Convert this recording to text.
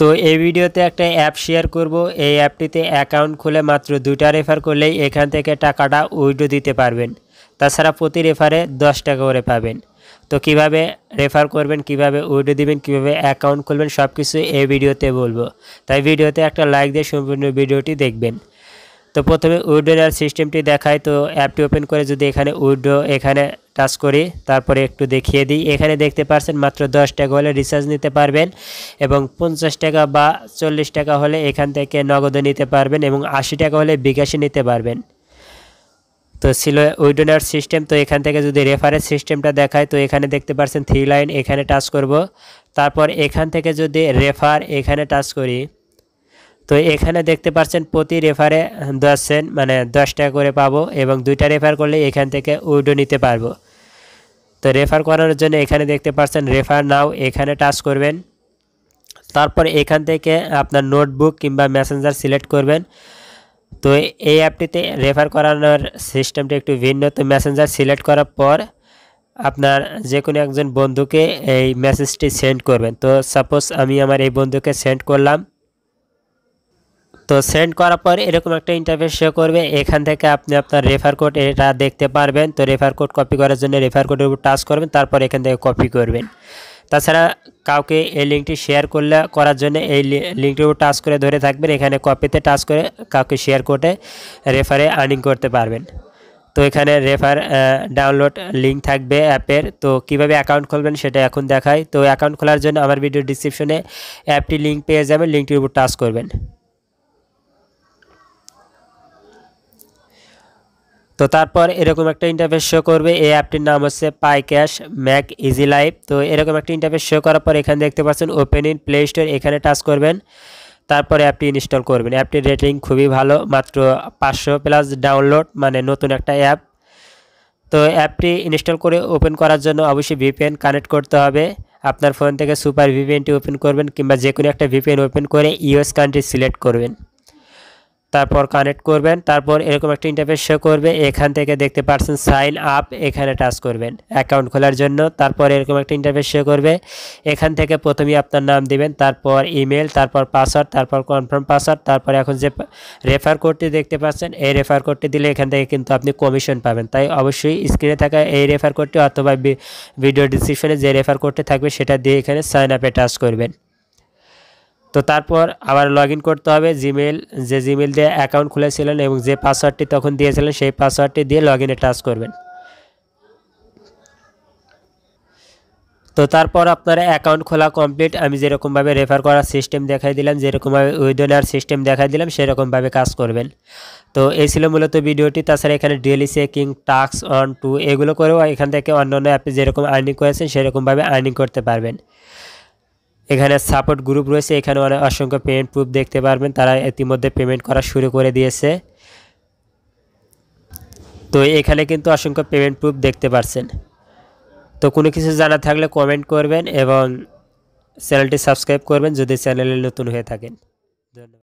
তো এই ভিডিওতে একটা অ্যাপ শেয়ার করব এই অ্যাপটিতে অ্যাকাউন্ট খুলে মাত্র দুইটা রেফার করলেই এখান থেকে টাকাটা উইডো দিতে পারবেন তাছাড়া প্রতি রেফারে দশ টাকা করে পাবেন তো কিভাবে রেফার করবেন কিভাবে উইডো দিবেন কিভাবে অ্যাকাউন্ট খুলবেন সব কিছু এই ভিডিওতে বলবো তাই ভিডিওতে একটা লাইক দিয়ে সম্পূর্ণ ভিডিওটি দেখবেন তো প্রথমে উইড্রোয়ার সিস্টেমটি দেখায় তো অ্যাপটি ওপেন করে যদি এখানে উইড্রো এখানে টাচ করি তারপরে একটু দেখিয়ে দিই এখানে দেখতে পারছেন মাত্র দশ টাকা হলে রিচার্জ নিতে পারবেন এবং পঞ্চাশ টাকা বা চল্লিশ টাকা হলে এখান থেকে নগদে নিতে পারবেন এবং আশি টাকা হলে বিকাশে নিতে পারবেন তো ছিল উইডোনার সিস্টেম তো এখান থেকে যদি রেফারেন্স সিস্টেমটা দেখায় তো এখানে দেখতে পারছেন থ্রি লাইন এখানে টাচ করব তারপর এখান থেকে যদি রেফার এখানে টাচ করি তো এখানে দেখতে পাচ্ছেন প্রতি রেফারে দশ সেন্ট মানে দশ টাকা করে পাবো এবং দুইটা রেফার করলে এখান থেকে উইডো নিতে পারবো তো রেফার করানোর জন্য এখানে দেখতে পাচ্ছেন রেফার নাও এখানে টাচ করবেন তারপর এখান থেকে আপনার নোটবুক কিংবা মেসেঞ্জার সিলেক্ট করবেন তো এই অ্যাপটিতে রেফার করানোর সিস্টেমটা একটু ভিন্ন তো মেসেঞ্জার সিলেক্ট করার পর আপনার যে কোনো একজন বন্ধুকে এই মেসেজটি সেন্ড করবেন তো সাপোজ আমি আমার এই বন্ধুকে সেন্ড করলাম তো সেন্ড করার পর এরকম একটা ইন্টারফেস শো করবে এখান থেকে আপনি আপনার রেফার কোড এটা দেখতে পারবেন তো রেফার কোড কপি করার জন্য রেফার কোডের উপর টাচ করবেন তারপর এখান থেকে কপি করবেন তাছাড়া কাউকে এই লিঙ্কটি শেয়ার করলে করার জন্য এই লিঙ্কটির উপর টাচ করে ধরে থাকবেন এখানে কপিতে টাচ করে কাউকে শেয়ার করে রেফারে আর্নিং করতে পারবেন তো এখানে রেফার ডাউনলোড লিঙ্ক থাকবে অ্যাপের তো কিভাবে অ্যাকাউন্ট খুলবেন সেটা এখন দেখায় তো অ্যাকাউন্ট খোলার জন্য আমার ভিডিও ডিসক্রিপশনে অ্যাপটি লিঙ্ক পেয়ে যাবেন লিঙ্কটির উপর টাচ করবেন তো তারপর এরকম একটা ইন্টারফেস শো করবে এই অ্যাপটির নাম হচ্ছে pi cash make easy live তো এরকম একটা ইন্টারফেস শো করার পর এখানে দেখতে পাচ্ছেন ওপেন ইন প্লে স্টোর এখানে টাচ করবেন তারপরে অ্যাপটি ইনস্টল করবেন অ্যাপটির রেটিং খুবই ভালো মাত্র পাঁচশো প্লাস ডাউনলোড মানে নতুন একটা অ্যাপ তো অ্যাপটি ইনস্টল করে ওপেন করার জন্য অবশ্যই ভিপিএন কানেক্ট করতে হবে আপনার ফোন থেকে সুপার ভিপিএনটি ওপেন করবেন কিংবা যে কোনো একটা ভিপিএন ওপেন করে ইউএস কান্ট্রি সিলেক্ট করবেন তারপর কানেক্ট করবেন তারপর এরকম একটা ইন্টারফেস শো করবে এখান থেকে দেখতে পারছেন সাইন আপ এখানে টাচ করবেন অ্যাকাউন্ট খোলার জন্য তারপর এরকম একটা ইন্টারফেস শো করবে এখান থেকে প্রথমেই আপনার নাম দিবেন তারপর ইমেল তারপর পাসওয়ার্ড তারপর কনফার্ম পাসওয়ার্ড তারপর এখন যে রেফার কোডটি দেখতে পাচ্ছেন এই রেফার কোডটি দিলে এখান থেকে কিন্তু আপনি কমিশন পাবেন তাই অবশ্যই স্ক্রিনে থাকা এই রেফার কোডটি অথবা ভিডিও ডিসক্রিপশনে যে রেফার কোডটি থাকবে সেটা দিয়ে এখানে সাইন আপে টাচ করবেন তো তারপর আবার লগ করতে হবে জিমেল যে জিমেল দিয়ে অ্যাকাউন্ট খুলেছিলেন এবং যে পাসওয়ার্ডটি তখন দিয়েছিলেন সেই পাসওয়ার্ডটি দিয়ে লগ ইনে টাচ করবেন তো তারপর আপনারা অ্যাকাউন্ট খোলা কমপ্লিট আমি যেরকমভাবে রেফার করার সিস্টেম দেখাই দিলাম যেরকমভাবে উইডোনার সিস্টেম দেখাই দিলাম সেরকমভাবে কাজ করবেন তো এই ছিল মূলত ভিডিওটি তাছাড়া এখানে ডেলি চেকিং টাস্ক অন টু এগুলো করেও এখান থেকে অন্য অন্য অ্যাপে যেরকম আর্নিং করেছেন সেরকমভাবে আর্নিং করতে পারবেন এখানে সাপোর্ট গ্রুপ রয়েছে এখানে অনেক অসংখ্য পেমেন্ট প্রুফ দেখতে পারবেন তারা ইতিমধ্যে পেমেন্ট করা শুরু করে দিয়েছে তো এখানে কিন্তু অসংখ্য পেমেন্ট প্রুফ দেখতে পারছেন তো কোনো কিছু জানা থাকলে কমেন্ট করবেন এবং চ্যানেলটি সাবস্ক্রাইব করবেন যদি চ্যানেলে নতুন হয়ে থাকেন ধন্যবাদ